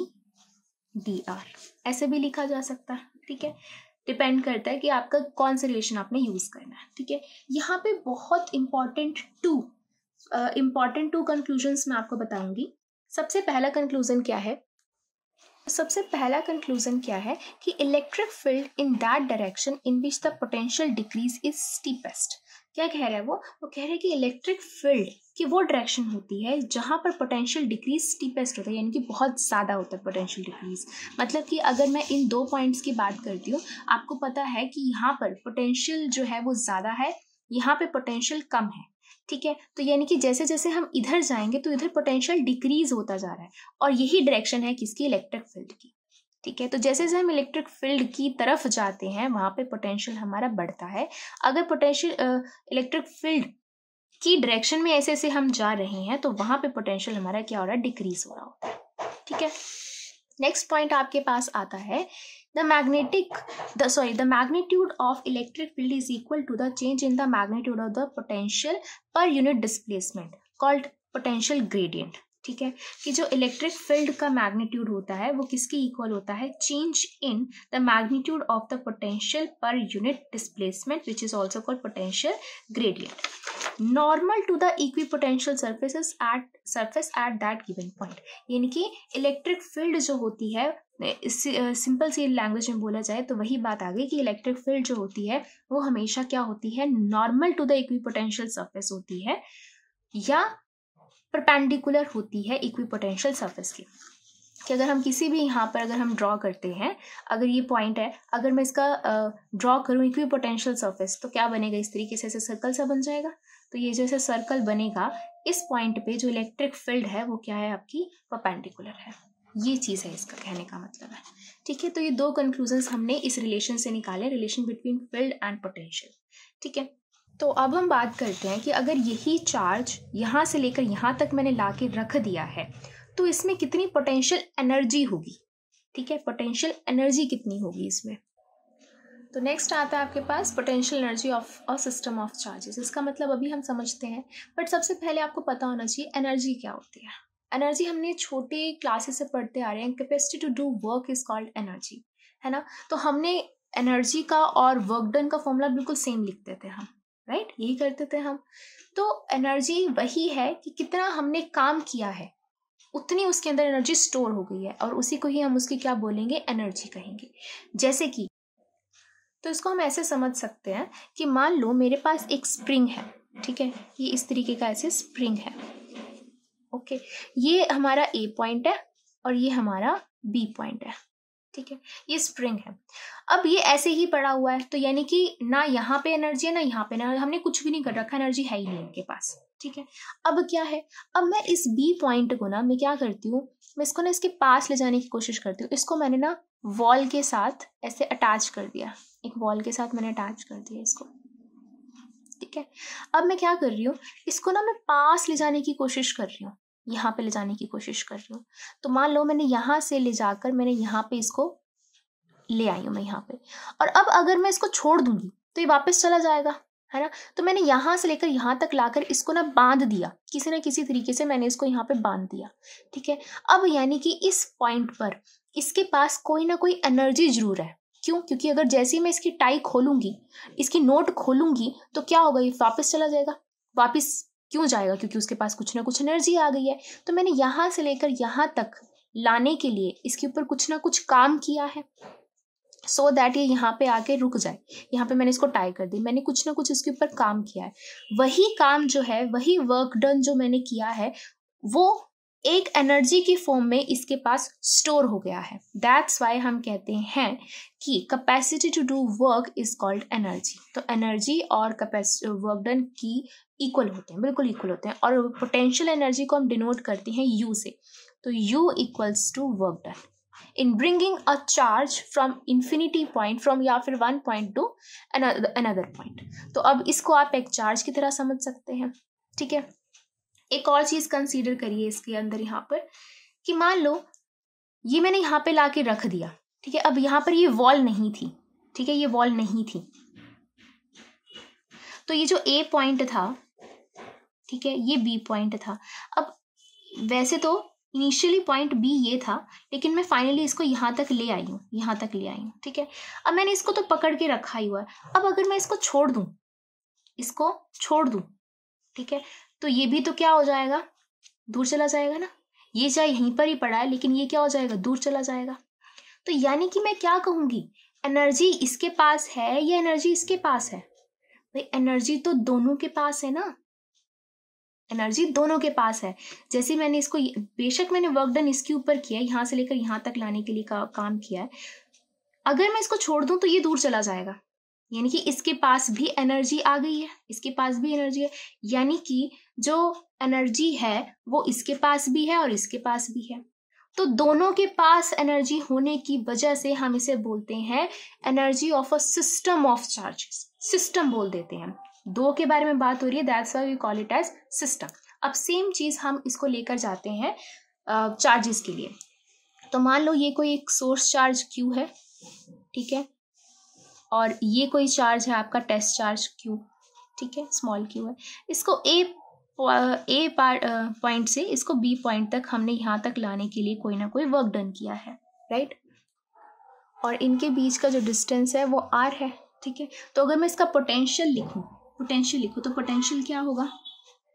D R ऐसे भी लिखा जा सकता है ठीक है डिपेंड करता है कि आपका कौन सा रिलेशन आपने यूज करना है ठीक है यहाँ पे बहुत important two important two conclusions मैं आपको बताऊंगी सबसे पहला कंक्लूजन क्या है सबसे पहला कंक्लूजन क्या है कि electric field in that direction in which the potential decreases is steepest क्या कह रहा है वो वो कह रहा है कि इलेक्ट्रिक फील्ड की वो डायरेक्शन होती है जहाँ पर पोटेंशियल डिक्रीज स्टीपेस्ट होता है यानी कि बहुत ज़्यादा होता है पोटेंशियल डिक्रीज मतलब कि अगर मैं इन दो पॉइंट्स की बात करती हूँ आपको पता है कि यहाँ पर पोटेंशियल जो है वो ज़्यादा है यहाँ पर पोटेंशियल कम है ठीक है तो यानी कि जैसे जैसे हम इधर जाएंगे तो इधर पोटेंशियल डिक्रीज होता जा रहा है और यही डायरेक्शन है किसकी इलेक्ट्रिक फील्ड की ठीक है तो जैसे जैसे हम इलेक्ट्रिक फील्ड की तरफ जाते हैं वहां पे पोटेंशियल हमारा बढ़ता है अगर पोटेंशियल इलेक्ट्रिक फील्ड की डायरेक्शन में ऐसे ऐसे हम जा रहे हैं तो वहां पे पोटेंशियल हमारा क्या हो रहा है डिक्रीज हो रहा होता है ठीक है नेक्स्ट पॉइंट आपके पास आता है the magnetic the sorry the magnitude of electric field is equal to the change in the magnitude of the potential per unit displacement called potential gradient ठीक है कि जो इलेक्ट्रिक फील्ड का मैग्नीट्यूड होता है वो किसके इक्वल होता है change in the magnitude of the potential per unit displacement which is also called potential gradient normal to the equipotential surfaces at surface at that given point यानी कि electric field जो होती है simple सी language में बोला जाए तो वही बात आ गई कि इलेक्ट्रिक फील्ड जो होती है वो हमेशा क्या होती है normal to the equipotential surface होती है या परपेंडिकुलर होती है इक्विपोटेंशियल सर्फेस की कि अगर हम किसी भी यहाँ पर अगर हम ड्रॉ करते हैं अगर ये पॉइंट है अगर मैं इसका ड्रॉ करूँ इक्वी पोटेंशियल सर्फेस तो क्या बनेगा इस तरीके से ऐसे सर्कल सा बन जाएगा तो ये जैसे सर्कल बनेगा इस पॉइंट पे जो इलेक्ट्रिक फील्ड है वो क्या है आपकी परपेंडिकुलर है ये चीज़ है इसका कहने का मतलब है ठीक है तो ये दो कंक्लूजन हमने इस रिलेशन से निकाले relation between field and potential ठीक है तो अब हम बात करते हैं कि अगर यही चार्ज यहाँ से लेकर यहाँ तक मैंने ला के रख दिया है तो इसमें कितनी पोटेंशियल एनर्जी होगी ठीक है पोटेंशियल एनर्जी कितनी होगी इसमें तो नेक्स्ट आता है आपके पास potential energy of a system of charges इसका मतलब अभी हम समझते हैं बट सबसे पहले आपको पता होना चाहिए एनर्जी क्या होती है एनर्जी हमने छोटे क्लासेस से पढ़ते आ रहे हैं capacity to do work is called energy है ना तो हमने एनर्जी का और वर्क डन का फॉर्मूला बिल्कुल सेम लिखते थे हम राइट right? यही करते थे हम तो एनर्जी वही है कि कितना हमने काम किया है उतनी उसके अंदर एनर्जी स्टोर हो गई है और उसी को ही हम उसकी क्या बोलेंगे एनर्जी कहेंगे जैसे कि तो इसको हम ऐसे समझ सकते हैं कि मान लो मेरे पास एक स्प्रिंग है ठीक है ये इस तरीके का ऐसे स्प्रिंग है ओके ये हमारा ए पॉइंट है और ये हमारा बी पॉइंट है ठीक है ये स्प्रिंग है अब ये ऐसे ही पड़ा हुआ है तो यानी कि ना यहाँ पे एनर्जी है ना यहाँ पे ना हमने कुछ भी नहीं कर रखा एनर्जी है ही नहीं इनके पास ठीक है अब क्या है अब मैं इस बी पॉइंट को ना मैं क्या करती हूँ मैं इसको ना इसके पास ले जाने की कोशिश करती हूँ इसको मैंने ना वॉल के साथ ऐसे अटैच कर दिया एक वॉल के साथ मैंने अटैच कर दिया इसको ठीक है अब मैं क्या कर रही हूँ इसको ना मैं पास ले जाने की कोशिश कर रही हूँ यहाँ पे ले जाने की कोशिश कर रही हूँ तो मान लो मैंने यहाँ से ले जाकर मैंने यहाँ पे इसको ले आई हूँ मैं यहाँ पे और अब अगर मैं इसको छोड़ दूंगी तो ये वापस चला जाएगा है ना तो मैंने यहाँ से लेकर यहाँ तक लाकर इसको ना बांध दिया किसी ना किसी तरीके से मैंने इसको यहाँ पे बांध दिया ठीक है अब यानी कि इस पॉइंट पर इसके पास कोई ना कोई एनर्जी जरूर है क्यों क्योंकि अगर जैसे ही मैं इसकी टाई खोलूंगी इसकी नोट खोलूंगी तो क्या होगा ये वापस चला जाएगा वापस क्यों जाएगा क्योंकि उसके पास कुछ ना कुछ एनर्जी आ गई है तो मैंने यहाँ से लेकर यहाँ तक लाने के लिए इसके ऊपर कुछ ना कुछ काम किया है सो so दैट ये यहाँ पे आके रुक जाए यहाँ पे मैंने इसको टाई कर दी मैंने कुछ ना कुछ इसके ऊपर काम किया है वही काम जो है वही वर्क डन जो मैंने किया है वो एक एनर्जी की फॉर्म में इसके पास स्टोर हो गया है दैट्स वाई हम कहते हैं कि capacity to do work is called energy तो एनर्जी और वर्क डन की इक्वल होते हैं बिल्कुल इक्वल होते हैं और पोटेंशियल एनर्जी को हम डिनोट करते हैं यू से तो U equals to work done in bringing a charge from infinity point from या फिर one point to another point तो अब इसको आप एक चार्ज की तरह समझ सकते हैं ठीक है एक और चीज़ कंसीडर करिए इसके अंदर यहाँ पर कि मान लो ये मैंने यहाँ पे ला के रख दिया ठीक है अब यहाँ पर ये वॉल नहीं थी ठीक है ये वॉल नहीं थी तो ये जो ए पॉइंट था ठीक है ये बी पॉइंट था अब वैसे तो इनिशियली पॉइंट बी ये था लेकिन मैं फाइनली इसको यहाँ तक ले आई हूँ यहाँ तक ले आई हूँ ठीक है अब मैंने इसको तो पकड़ के रखा ही हुआ है अब अगर मैं इसको छोड़ दूँ इसको छोड़ दूँ ठीक है तो ये भी तो क्या हो जाएगा दूर चला जाएगा ना ये चाहे यहीं पर ही पड़ा है लेकिन ये क्या हो जाएगा दूर चला जाएगा तो यानी कि मैं क्या कहूँगी एनर्जी इसके पास है या एनर्जी इसके पास है भाई एनर्जी तो दोनों के पास है ना एनर्जी दोनों के पास है जैसे मैंने इसको बेशक मैंने वर्क डन इसके ऊपर किया है यहाँ से लेकर यहाँ तक लाने के लिए का, काम किया है अगर मैं इसको छोड़ दूँ तो ये दूर चला जाएगा यानी कि इसके पास भी एनर्जी आ गई है इसके पास भी एनर्जी है यानी कि जो एनर्जी है वो इसके पास भी है और इसके पास भी है तो दोनों के पास एनर्जी होने की वजह से हम इसे बोलते हैं energy of a system of charges system बोल देते हैं दो के बारे में बात हो रही है that's why we call it as system अब सेम चीज़ हम इसको लेकर जाते हैं चार्जेस के लिए तो मान लो ये कोई एक सोर्स चार्ज क्यू है ठीक है और ये कोई चार्ज है आपका टेस्ट चार्ज क्यू ठीक है स्मॉल क्यू है इसको ए ए पॉइंट से इसको बी पॉइंट तक हमने यहाँ तक लाने के लिए कोई ना कोई वर्क डन किया है राइट और इनके बीच का जो डिस्टेंस है वो आर है ठीक है तो अगर मैं इसका पोटेंशियल लिखूँ पोटेंशियल लिखो तो पोटेंशियल क्या होगा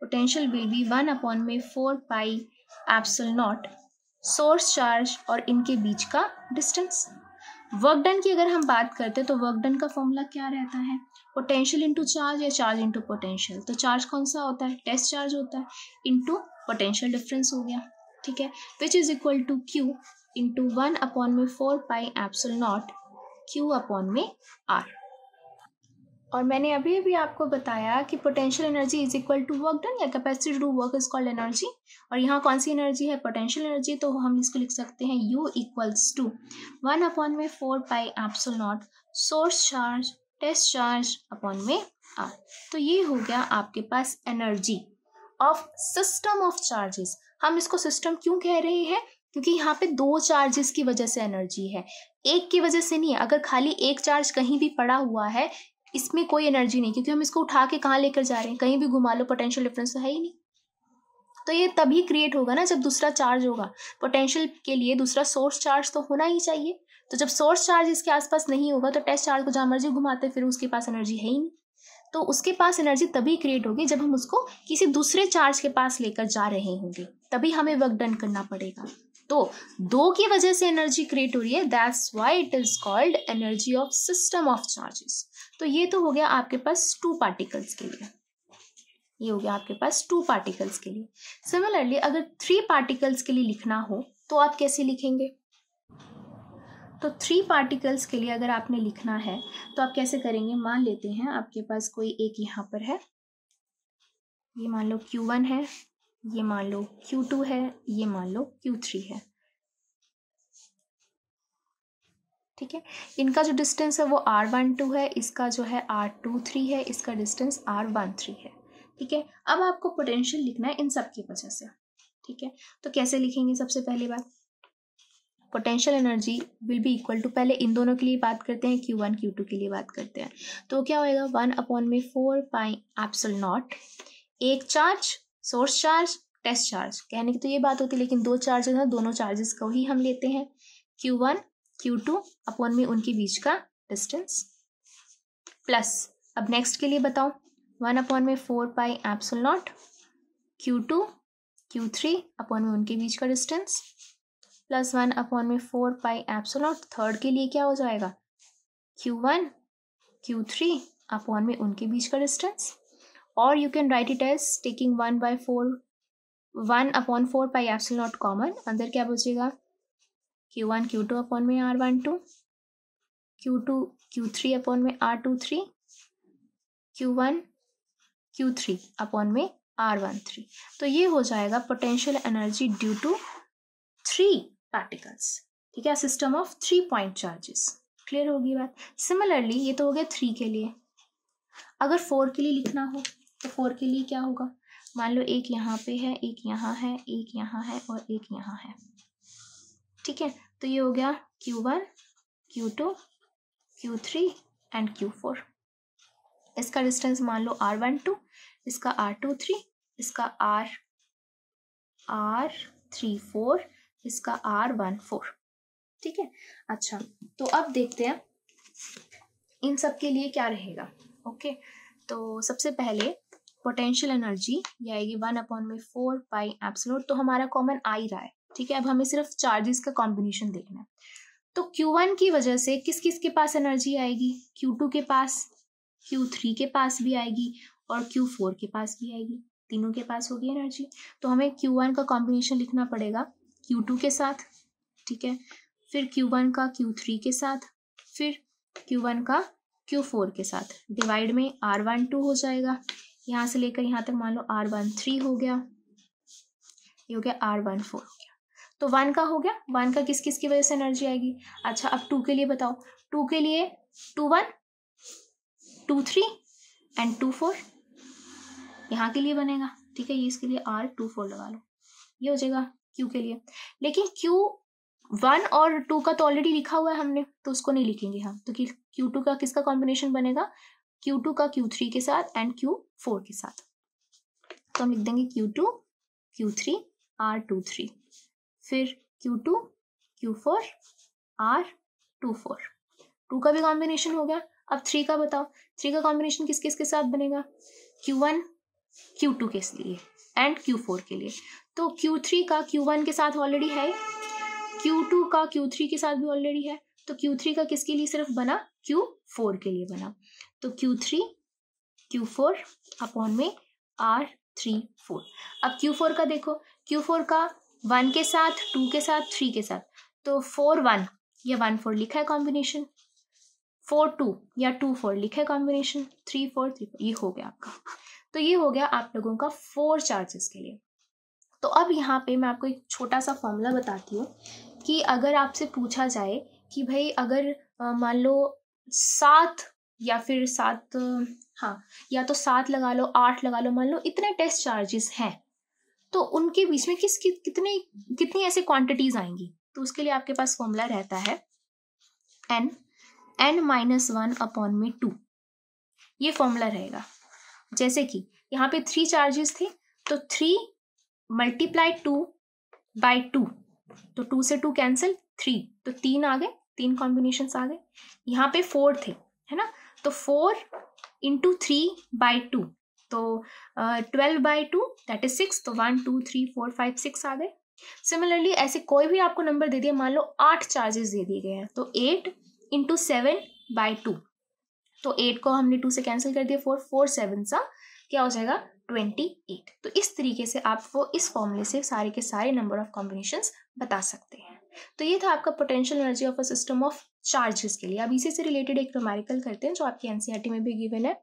potential will be one upon में four pi epsilon naught source charge और इनके बीच का डिस्टेंस वर्क डन की अगर हम बात करते हैं तो वर्क डन का फॉर्मूला क्या रहता है पोटेंशियल इंटू चार्ज या चार्ज इंटू पोटेंशियल तो चार्ज कौन सा होता है टेस्ट चार्ज होता है इंटू पोटेंशियल डिफरेंस हो गया ठीक है which is equal to Q into one upon में four pi epsilon naught Q upon में आर और मैंने अभी अभी आपको बताया कि potential energy is equal to work done या capacity to work is called energy और यहाँ कौन सी एनर्जी है पोटेंशियल एनर्जी तो हम इसको लिख सकते हैं U equals to one upon में four pi epsilon naught source charge test charge upon में आर तो ये हो गया आपके पास energy of system of charges हम इसको सिस्टम क्यों कह रहे हैं क्योंकि यहाँ पे दो चार्जेस की वजह से एनर्जी है एक की वजह से नहीं अगर खाली एक चार्ज कहीं भी पड़ा हुआ है इसमें कोई एनर्जी नहीं क्योंकि हम इसको उठा के कहाँ लेकर जा रहे हैं कहीं भी घुमा लो पोटेंशियल डिफरेंस तो है ही नहीं तो ये तभी क्रिएट होगा ना जब दूसरा चार्ज होगा पोटेंशियल के लिए दूसरा सोर्स चार्ज तो होना ही चाहिए तो जब सोर्स चार्ज इसके आसपास नहीं होगा तो टेस्ट चार्ज को जहाँ मर्जी घुमाते फिर उसके पास एनर्जी है ही नहीं तो उसके पास एनर्जी तभी क्रिएट होगी जब हम उसको किसी दूसरे चार्ज के पास लेकर जा रहे होंगे तभी हमें वर्क डन करना पड़ेगा तो दो की वजह से एनर्जी क्रिएट हो रही है that's why it is called energy of system of charges तो ये तो हो गया आपके पास टू पार्टिकल्स के लिए ये हो गया आपके पास टू पार्टिकल्स के लिए सिमिलरली अगर थ्री पार्टिकल्स के लिए लिखना हो तो आप कैसे लिखेंगे तो थ्री पार्टिकल्स के लिए अगर आपने लिखना है तो आप कैसे करेंगे मान लेते हैं आपके पास कोई एक यहाँ पर है ये मान लो Q1 है ये मान लो Q2 है ये मान लो Q3 है ठीक है इनका जो डिस्टेंस है वो आर वन टू है इसका जो है आर टू थ्री है इसका डिस्टेंस आर वन थ्री है ठीक है अब आपको पोटेंशियल लिखना है इन सब की वजह से ठीक है तो कैसे लिखेंगे सबसे पहली बात potential energy will be equal to पहले इन दोनों के लिए बात करते हैं क्यू वन क्यू टू के लिए बात करते हैं तो क्या होएगा वन अपॉन में फोर पाई एप्सल नॉट एक charge source charge test charge कहने की तो ये बात होती है लेकिन दो चार्जेस हैं दोनों चार्जेस को ही हम लेते हैं Q one Q two upon में उनके बीच का डिस्टेंस प्लस अब नेक्स्ट के लिए बताओ वन अपॉन में four pi epsilon naught Q two Q three upon में उनके बीच का डिस्टेंस प्लस वन अपॉन में four pi epsilon naught third के लिए क्या हो जाएगा Q one Q three upon में उनके बीच का distance or you can write it as taking one by four one upon four pi epsilon naught common अंदर क्या बचेगा Q one Q two upon में R one two Q two Q three upon में R two three Q one Q three upon में R one three तो ये हो जाएगा potential energy due to three particles ठीक है system of three point charges clear होगी बात सिमिलरली ये तो हो गया थ्री के लिए अगर फोर के लिए लिखना हो तो फोर के लिए क्या होगा मान लो एक यहाँ पे है एक यहाँ है एक यहाँ है और एक यहाँ है ठीक है तो ये हो गया Q one Q two Q three and Q four इसका डिस्टेंस मान लो आर वन टू इसका आर टू थ्री इसका आर आर थ्री फोर इसका आर वन फोर ठीक है अच्छा तो अब देखते हैं इन सब के लिए क्या रहेगा ओके तो सबसे पहले पोटेंशियल एनर्जी ये आएगी वन अपॉन में फोर पाई एप्सलोट तो हमारा कॉमन आ ही रहा है ठीक है अब हमें सिर्फ चार्जेस का कॉम्बिनेशन देखना है तो Q1 की वजह से किस किस के पास एनर्जी आएगी Q2 के पास Q3 के पास भी आएगी और Q4 के पास भी आएगी तीनों के पास होगी एनर्जी तो हमें Q1 का कॉम्बिनेशन लिखना पड़ेगा Q2 के साथ ठीक है फिर Q1 का Q3 के साथ फिर Q1 का Q4 के साथ डिवाइड में R12 हो जाएगा यहाँ से लेकर यहाँ तक मान लो आर वन थ्री हो गया ये हो गया आर वन फोर हो गया तो वन का हो गया वन का किस किस की वजह से एनर्जी आएगी अच्छा अब टू के लिए बताओ टू के लिए two one two three and two four यहाँ के लिए बनेगा ठीक है ये इसके लिए आर टू फोर लगा लो ये हो जाएगा क्यू के लिए लेकिन क्यू वन और टू का तो ऑलरेडी लिखा हुआ है हमने तो उसको नहीं लिखेंगे हम तो क्यू टू का किसका कॉम्बिनेशन बनेगा Q2 का Q3 के साथ एंड Q4 के साथ तो हम लिख देंगे Q2 Q3 R23 फिर Q2 Q4 R24 टू का भी कॉम्बिनेशन हो गया अब थ्री का बताओ थ्री का कॉम्बिनेशन किस किस के साथ बनेगा Q1 Q2 के लिए एंड Q4 के लिए तो Q3 का Q1 के साथ ऑलरेडी है Q2 का Q3 के साथ भी ऑलरेडी है तो Q3 का किसके लिए सिर्फ बना क्यू फोर के लिए बना तो Q three Q four upon में आर थ्री फोर अब क्यू फोर का देखो क्यू फोर का वन के साथ टू के साथ थ्री के साथ तो फोर वन या वन फोर लिखा है कॉम्बिनेशन फोर टू या टू फोर लिखा है combination three four three four ये हो गया आपका तो ये हो गया आप लोगों का फोर चार्जेस के लिए तो अब यहाँ पे मैं आपको एक छोटा सा फॉर्मूला बताती हूँ कि अगर आपसे पूछा जाए कि भाई अगर मान लो सात या फिर सात हाँ या तो सात लगा लो आठ लगा लो मान लो इतने टेस्ट चार्जेस हैं तो उनके बीच में किस कि, कितनी कितनी ऐसी क्वांटिटीज आएंगी तो उसके लिए आपके पास फॉर्मूला रहता है N N minus one upon में टू ये फॉर्मूला रहेगा जैसे कि यहाँ पे थ्री चार्जेस थे तो three multiply two by two तो टू से टू कैंसिल थ्री तो तीन आ गए तीन कॉम्बिनेशन आ गए यहाँ पे फोर थे है ना तो four into three by two तो twelve by two that is six तो one two three four five six आ गए सिमिलरली ऐसे कोई भी आपको नंबर दे दिया मान लो आठ चार्जेस दे दिए गए हैं तो eight into seven by two तो एट को हमने टू से कैंसिल कर दिया फोर फोर सेवन सा क्या हो जाएगा ट्वेंटी एट तो इस तरीके से आप वो इस फॉर्मूले से सारे के सारे नंबर ऑफ कॉम्बिनेशन बता सकते हैं तो ये था आपका potential energy of a system of charges के लिए अब इसी से रिलेटेड एक न्यूमेरिकल करते हैं जो आपकी एनसीईआरटी में भी गिवन है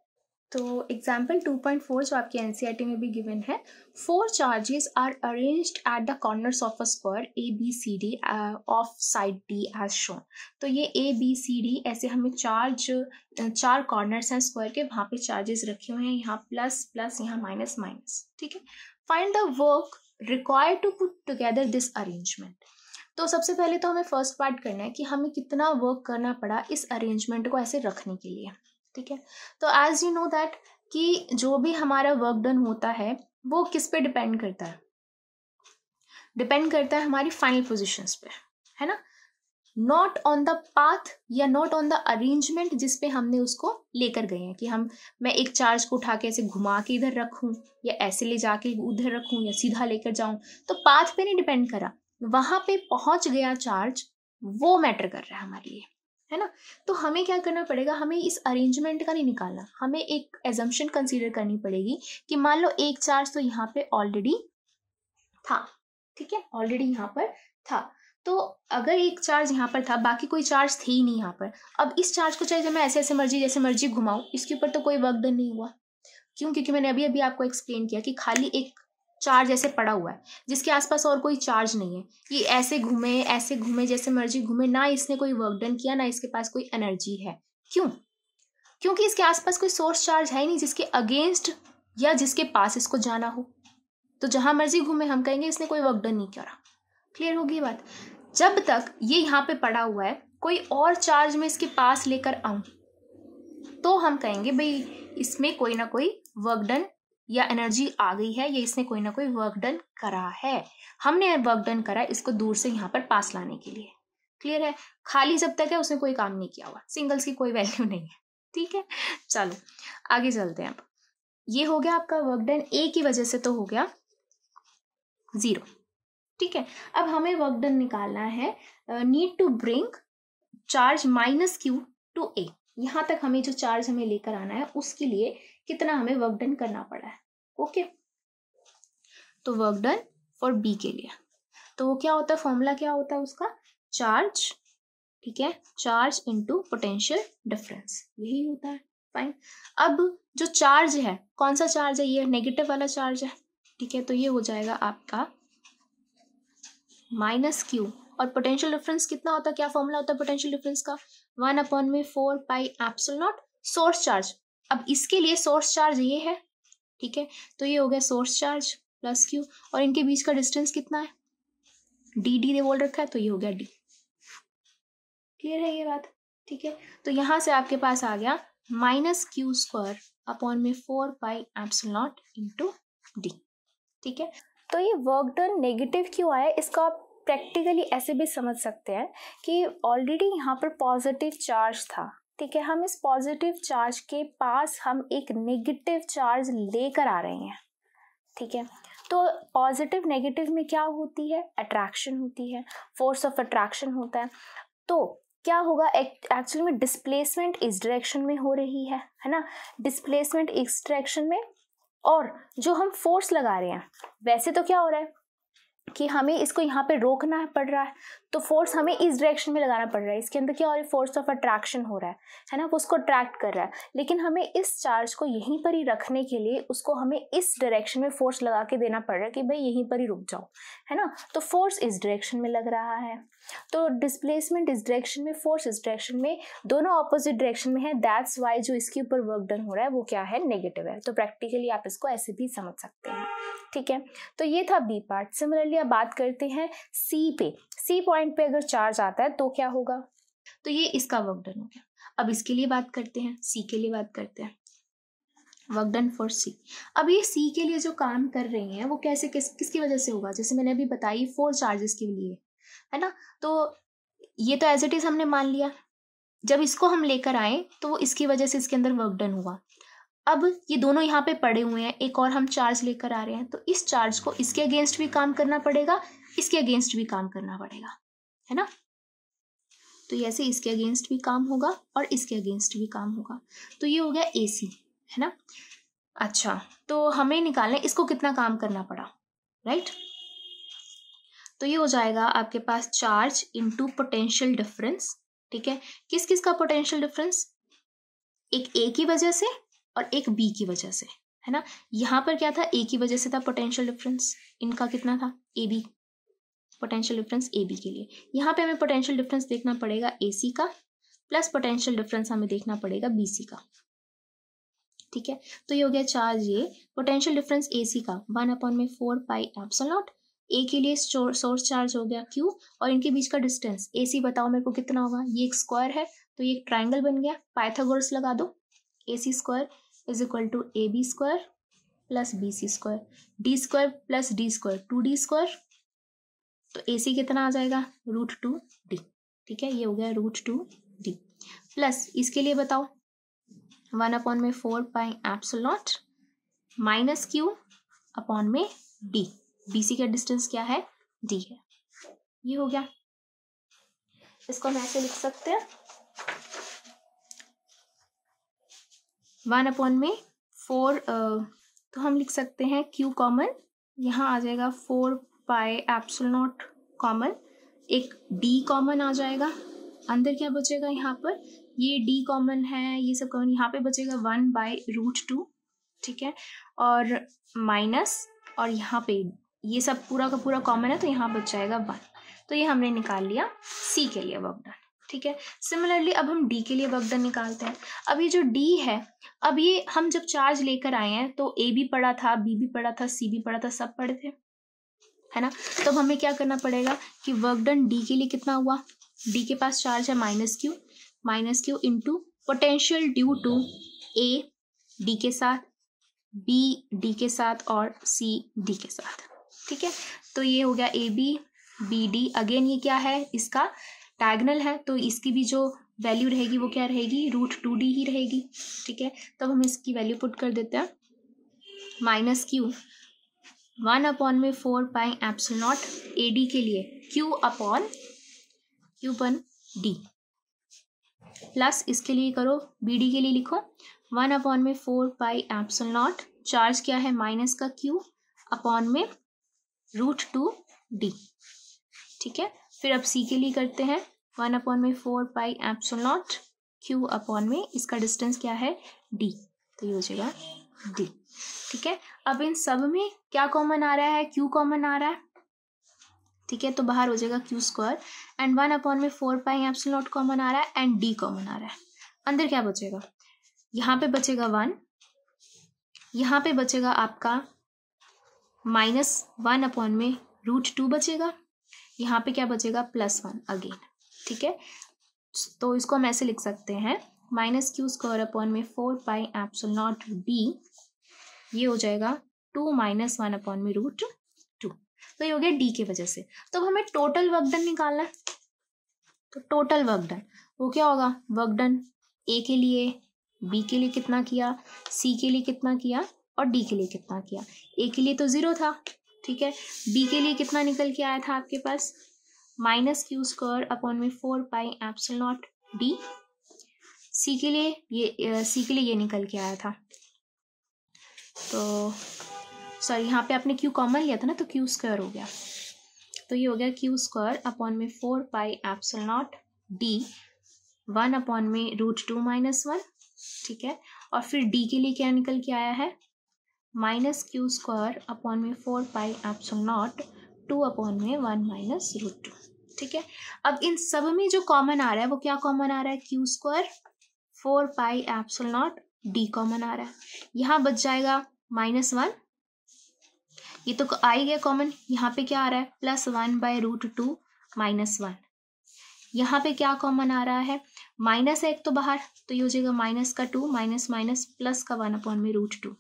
तो एग्जाम्पल 2.4 जो आपकी एनसीईआरटी में भी गिवन है four charges are arranged at the corners of a square A B C D of side D as shown तो ये ए बी सी डी ऐसे हमें चार्ज चार कॉर्नर्स हैं स्क्वायर के वहाँ पे चार्जेस रखे हुए हैं यहाँ प्लस प्लस यहाँ माइनस माइनस ठीक है find the work require to put together this arrangement तो सबसे पहले तो हमें फर्स्ट पार्ट करना है कि हमें कितना वर्क करना पड़ा इस अरेंजमेंट को ऐसे रखने के लिए ठीक है तो एज यू नो दैट कि जो भी हमारा वर्क डन होता है वो किस पे डिपेंड करता है डिपेंड करता है हमारी फाइनल पोजिशंस पे है ना नॉट ऑन द पाथ या नॉट ऑन द अरेंजमेंट जिसपे हमने उसको लेकर गए हैं कि हम मैं एक चार्ज को उठा के ऐसे घुमा के इधर रखूं या ऐसे ले जाके उधर रखूं या सीधा लेकर जाऊं तो पाथ पे नहीं डिपेंड करा वहां पे पहुंच गया चार्ज वो मैटर कर रहा है हमारे लिए है ना तो हमें क्या करना पड़ेगा हमें इस अरेंजमेंट का नहीं निकालना हमें एक एजम्पन कंसीडर करनी पड़ेगी कि मान लो एक चार्ज तो यहाँ पे ऑलरेडी था ठीक है ऑलरेडी यहाँ पर था तो अगर एक चार्ज यहाँ पर था बाकी कोई चार्ज थे ही नहीं यहाँ पर अब इस चार्ज को चाहे मैं ऐसे ऐसे मर्जी जैसे मर्जी घुमाऊँ इसके ऊपर तो कोई वर्क डन नहीं हुआ क्यों क्योंकि मैंने अभी अभी आपको एक्सप्लेन किया कि खाली एक चार्ज ऐसे पड़ा हुआ है जिसके आसपास और कोई चार्ज नहीं है ये ऐसे घूमे ऐसे घूमे जैसे मर्जी घूमे ना इसने कोई वर्क डन किया ना इसके पास कोई एनर्जी है क्यों क्योंकि इसके आसपास कोई सोर्स चार्ज है ही नहीं जिसके अगेंस्ट या जिसके पास इसको जाना हो तो जहां मर्जी घूमे हम कहेंगे इसने कोई वर्क डन नहीं करा क्लियर होगी बात जब तक ये यहाँ पे पड़ा हुआ है कोई और चार्ज में इसके पास लेकर आऊं तो हम कहेंगे भाई इसमें कोई ना कोई वर्क डन या एनर्जी आ गई है या इसने कोई ना कोई वर्क डन करा है हमने वर्क डन करा है इसको दूर से यहाँ पर पास लाने के लिए क्लियर है खाली जब तक है उसने कोई काम नहीं किया हुआ सिंगल्स की कोई वैल्यू नहीं है ठीक है चलो आगे चलते हैं अब ये हो गया आपका वर्क डन ए की वजह से तो हो गया जीरो ठीक है अब हमें वर्क डन निकालना है need to bring charge minus Q two A यहाँ तक हमें जो चार्ज हमें लेकर आना है उसके लिए कितना हमें वर्क डन करना पड़ा है ओके तो वर्क डन फॉर बी के लिए तो वो क्या होता है फॉर्मूला क्या होता है उसका चार्ज ठीक है चार्ज इंटू पोटेंशियल डिफरेंस यही होता है फाइन अब जो चार्ज है कौन सा चार्ज है ये नेगेटिव वाला चार्ज है ठीक है तो ये हो जाएगा आपका माइनस क्यू और पोटेंशियल डिफरेंस कितना होता है क्या फॉर्मूला होता है पोटेंशियल डिफरेंस का वन अपॉन में four pi epsilon naught source charge अब इसके लिए सोर्स चार्ज ये है ठीक है तो ये हो गया सोर्स चार्ज प्लस क्यू और इनके बीच का डिस्टेंस कितना है डी डी दे बोल रखा है तो ये हो गया डी क्लियर है ये बात ठीक है तो यहां से आपके पास आ गया माइनस क्यू स्क्वायर अपॉन में four by epsilon naught into D ठीक है तो ये वर्क डन नेगेटिव क्यों आया इसको आप प्रैक्टिकली ऐसे भी समझ सकते हैं कि ऑलरेडी यहाँ पर पॉजिटिव चार्ज था ठीक है हम इस पॉजिटिव चार्ज के पास हम एक नेगेटिव चार्ज लेकर आ रहे हैं ठीक है तो पॉजिटिव नेगेटिव में क्या होती है अट्रैक्शन होती है फोर्स ऑफ अट्रैक्शन होता है तो क्या होगा एक्चुअली में डिस्प्लेसमेंट इस डायरेक्शन में हो रही है है ना डिस्प्लेसमेंट इस डायरेक्शन में और जो हम फोर्स लगा रहे हैं वैसे तो क्या हो रहा है कि हमें इसको यहाँ पे रोकना पड़ रहा है तो फोर्स हमें इस डायरेक्शन में लगाना पड़ रहा है इसके अंदर क्या हो रहा है फोर्स ऑफ अट्रैक्शन हो रहा है है ना वो उसको अट्रैक्ट कर रहा है लेकिन हमें इस चार्ज को यहीं पर ही रखने के लिए उसको हमें इस डायरेक्शन में फोर्स लगा के देना पड़ रहा है कि भाई यहीं पर ही रुक जाओ है ना तो फोर्स इस डायरेक्शन में लग रहा है तो डिस्प्लेसमेंट इस डायरेक्शन में फोर्स इस डायरेक्शन में दोनों ऑपोजिट डायरेक्शन में है दैट्स वाई जो इसके ऊपर वर्क डन हो रहा है वो क्या है नेगेटिव है तो प्रैक्टिकली आप इसको ऐसे भी समझ सकते हैं ठीक है तो ये था बी पार्ट सिमिलरली अब बात करते हैं सी पे सी पॉइंट पे अगर चार्ज आता है तो क्या होगा तो ये इसका वर्क डन हो गया अब इसके लिए बात करते हैं सी के लिए बात करते हैं वर्क डन फॉर सी अब ये सी के लिए जो काम कर रही हैं वो कैसे किस किसकी वजह से होगा जैसे मैंने अभी बताई फोर चार्जेस के लिए है ना तो ये तो एज इट इज हमने मान लिया जब इसको हम लेकर आए तो वो इसकी वजह से इसके अंदर वर्क डन हुआ अब ये दोनों यहाँ पे पड़े हुए हैं एक और हम चार्ज लेकर आ रहे हैं तो इस चार्ज को इसके अगेंस्ट भी काम करना पड़ेगा इसके अगेंस्ट भी काम करना पड़ेगा है ना तो ऐसे इसके अगेंस्ट भी काम होगा और इसके अगेंस्ट भी काम होगा तो ये हो गया ए सी है ना अच्छा तो हमें निकालना इसको कितना काम करना पड़ा राइट तो ये हो जाएगा आपके पास चार्ज इनटू पोटेंशियल डिफरेंस ठीक है किस किस का पोटेंशियल डिफरेंस एक ए की वजह से और एक बी की वजह से है ना यहाँ पर क्या था ए की वजह से था पोटेंशियल डिफरेंस इनका कितना था A B potential difference A B के लिए यहाँ पे हमें पोटेंशियल डिफरेंस देखना पड़ेगा ए सी का प्लस पोटेंशियल डिफरेंस हमें देखना पड़ेगा बी सी का ठीक है तो ये हो गया चार्ज ये पोटेंशियल डिफरेंस ए सी का वन अपॉन में फोर पाई एप्सोलॉट ए के लिए सोर्स चार्ज हो गया क्यू और इनके बीच का डिस्टेंस ए सी बताओ मेरे को कितना होगा ये एक स्क्वायर है तो ये एक ट्राइंगल बन गया पाइथागोरस लगा दो A C square is equal to A B square plus B C square D square plus D square two D square तो ए सी कितना आ जाएगा रूट टू डी ठीक है ये हो गया रूट टू डी प्लस इसके लिए बताओ वन अपॉन में four pi epsilon naught minus Q upon में डी बीसी का डिस्टेंस क्या है डी है ये हो गया इसको हम ऐसे लिख सकते हैं वन अपॉन में फोर तो हम लिख सकते हैं क्यू कॉमन यहाँ आ जाएगा four pi epsilon naught common एक डी कॉमन आ जाएगा अंदर क्या बचेगा यहाँ पर ये डी कॉमन है ये सब कॉमन यहाँ पे बचेगा वन बाय रूट टू ठीक है और माइनस और यहाँ पे ये सब पूरा का पूरा कॉमन है तो यहाँ बच जाएगा वन तो ये हमने निकाल लिया सी के लिए वर्क डन ठीक है सिमिलरली अब हम डी के लिए वर्क डन निकालते हैं अब ये जो डी है अब ये हम जब चार्ज लेकर आए हैं तो ए भी पड़ा था बी भी पड़ा था सी भी पड़ा था सब पड़े थे है ना तो अब हमें क्या करना पड़ेगा कि वर्क डन डी के लिए कितना हुआ डी के पास चार्ज है minus Q minus Q into potential due to A D के साथ बी डी के साथ और सी डी के साथ ठीक है तो ये हो गया A B B D again ये क्या है इसका डायगनल है तो इसकी भी जो वैल्यू रहेगी वो क्या रहेगी रूट टू डी ही रहेगी ठीक है तब हम इसकी वैल्यू पुट कर देते हैं माइनस क्यू वन अपॉन में four pi epsilon naught A D के लिए Q upon Q upon D plus इसके लिए करो बी डी के लिए लिखो वन अपॉन में four pi epsilon naught charge क्या है माइनस का क्यू अपॉन में रूट टू डी ठीक है फिर अब सी के लिए करते हैं वन अपॉन में four pi epsilon naught Q upon में इसका डिस्टेंस क्या है डी तो ये हो जाएगा डी ठीक है अब इन सब में क्या कॉमन आ रहा है क्यू कॉमन आ रहा है ठीक है तो बाहर हो जाएगा Q square and one upon में four pi epsilon naught common आ रहा है एंड डी कॉमन आ रहा है अंदर क्या बचेगा यहाँ पे बचेगा वन यहाँ पे बचेगा आपका माइनस वन अपॉन में रूट टू बचेगा यहाँ पे क्या बचेगा प्लस वन अगेन ठीक है तो इसको हम ऐसे लिख सकते हैं माइनस क्यू स्क्वायर अपॉन में four pi epsilon naught B ये हो जाएगा टू माइनस वन अपॉन में रूट टू तो ये हो गया डी के वजह से तो अब हमें टोटल वर्क डन निकालना है तो टोटल वर्क डन वो क्या होगा वर्क डन ए के लिए बी के लिए कितना किया सी के लिए कितना किया और डी के लिए कितना किया ए के लिए तो ज़ीरो था ठीक है बी के लिए कितना निकल के आया था आपके पास माइनस क्यू स्क्वायर अपॉन में four pi epsilon naught D C के लिए ये सी के लिए ये निकल के आया था तो सॉरी यहाँ पे आपने क्यू कॉमन लिया था ना तो क्यू स्क्वायर हो गया तो ये हो गया क्यू स्क्वायर अपॉन में four pi epsilon naught D one upon में रूट टू माइनस वन ठीक है और फिर डी के लिए क्या निकल के आया है माइनस क्यू स्क्वायर अपॉन में four pi epsilon naught two upon में वन माइनस रूट टू ठीक है अब इन सब में जो कॉमन आ रहा है वो क्या कॉमन आ रहा है Q square four pi epsilon naught D common आ रहा है यहाँ बच जाएगा माइनस वन ये तो आ ही गया कॉमन यहाँ पे क्या आ रहा है plus one by root two minus one यहाँ पे क्या कॉमन आ रहा है माइनस है एक तो बाहर तो ये हो जाएगा माइनस का टू माइनस माइनस प्लस का वन अपॉन में रूट टू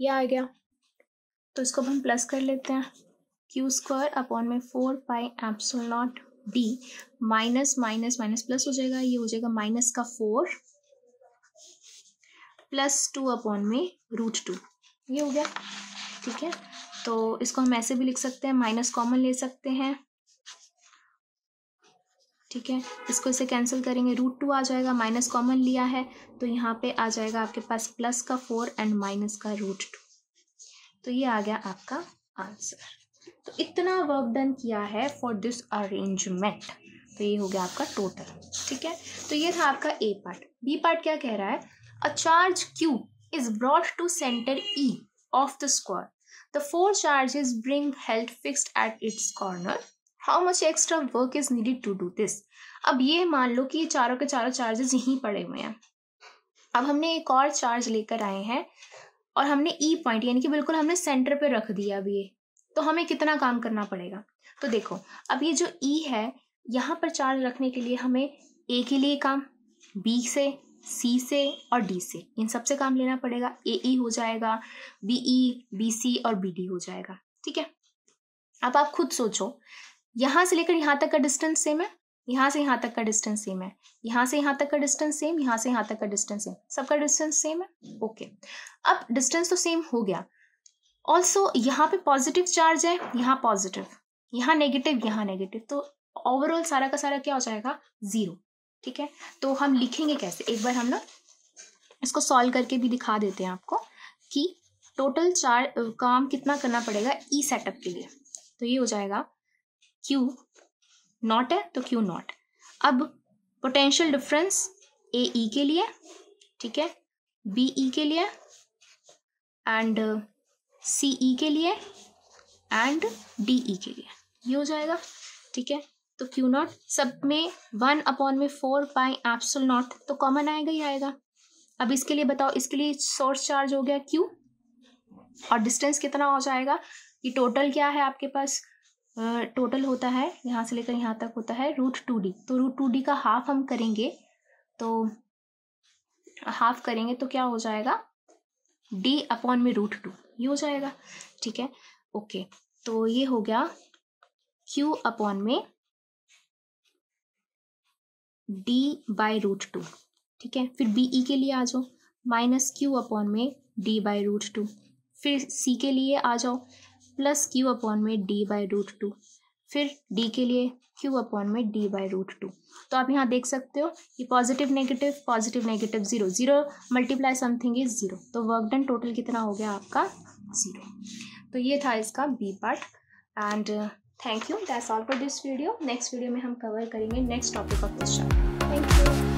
ये आ गया तो इसको हम प्लस कर लेते हैं क्यू स्क्वायर अपॉन में four pi epsilon naught D minus minus minus plus हो जाएगा ये हो जाएगा माइनस का फोर प्लस टू अपॉन में रूट टू ये हो गया ठीक है तो इसको हम ऐसे भी लिख सकते हैं माइनस कॉमन ले सकते हैं ठीक है इसको इसे कैंसिल करेंगे रूट टू आ जाएगा माइनस कॉमन लिया है तो यहाँ पे आ जाएगा आपके पास प्लस का फोर एंड माइनस का रूट टू तो ये आ गया आपका आंसर तो इतना वर्क डन किया है फॉर दिस अरेंजमेंट तो ये हो गया आपका टोटल ठीक है तो ये था आपका ए पार्ट बी पार्ट क्या कह रहा है a charge Q is brought to centre E of the square the four charges bring held fixed at its corner how much extra work is needed to do this अब ये मान लो कि ये चारों के चारों चार्जेस यहीं पड़े हुए हैं अब हमने एक और चार्ज लेकर आए हैं और हमने ई e पॉइंट यानी कि बिल्कुल हमने सेंटर पे रख दिया अभी ये तो हमें कितना काम करना पड़ेगा तो देखो अब ये जो ई e है यहाँ पर चार्ज रखने के लिए हमें ए के लिए काम बी से सी से और डी से इन सब से काम लेना पड़ेगा ए ई e हो जाएगा बी ई बी सी और बी डी हो जाएगा ठीक है अब आप खुद सोचो यहां से लेकर यहां तक का डिस्टेंस सेम है यहां से यहां तक का डिस्टेंस सेम है यहां से यहां तक का डिस्टेंस सेम यहां से यहां तक का डिस्टेंस सेम सबका डिस्टेंस सेम है ओके अब डिस्टेंस तो सेम हो गया ऑल्सो यहाँ पे पॉजिटिव चार्ज है यहाँ पॉजिटिव यहाँ नेगेटिव यहाँ नेगेटिव तो ओवरऑल सारा का सारा क्या हो जाएगा जीरो ठीक है तो हम लिखेंगे कैसे एक बार हम ना इसको सॉल्व करके भी दिखा देते हैं आपको कि टोटल चार काम कितना करना पड़ेगा ई e सेटअप के लिए तो ये हो जाएगा क्यू नॉट है तो क्यू नॉट अब पोटेंशियल डिफरेंस ए ई के लिए ठीक है बी ई e के लिए एंड सी ई के लिए एंड डी ई के लिए ये हो जाएगा ठीक है तो क्यू नॉट सब में वन अपॉन में फोर बाई एप्सल नॉट तो कॉमन आएगा ही आएगा अब इसके लिए बताओ इसके लिए सोर्स चार्ज हो गया क्यू और डिस्टेंस कितना हो जाएगा ये टोटल क्या है आपके पास टोटल होता है यहाँ से लेकर यहाँ तक होता है रूट टू डी तो रूट टू डी का हाफ हम करेंगे तो हाफ करेंगे तो क्या हो जाएगा डी अपॉन में रूट टू ये हो जाएगा ठीक है ओके तो ये हो गया क्यू अपॉन में डी बाय रूट टू ठीक है फिर बी ई e के लिए आ जाओ माइनस क्यू अपॉन में डी बाय रूट टू फिर सी के लिए आ जाओ प्लस क्यू अपॉन में डी बाई रूट टू फिर डी के लिए क्यू अपॉन में डी बाई रूट टू तो आप यहाँ देख सकते हो कि positive negative positive negative zero zero multiply something is zero तो वर्क डन टोटल कितना हो गया आपका जीरो तो ये था इसका B part and thank you that's all for this video next video में हम कवर करेंगे next topic of this thank you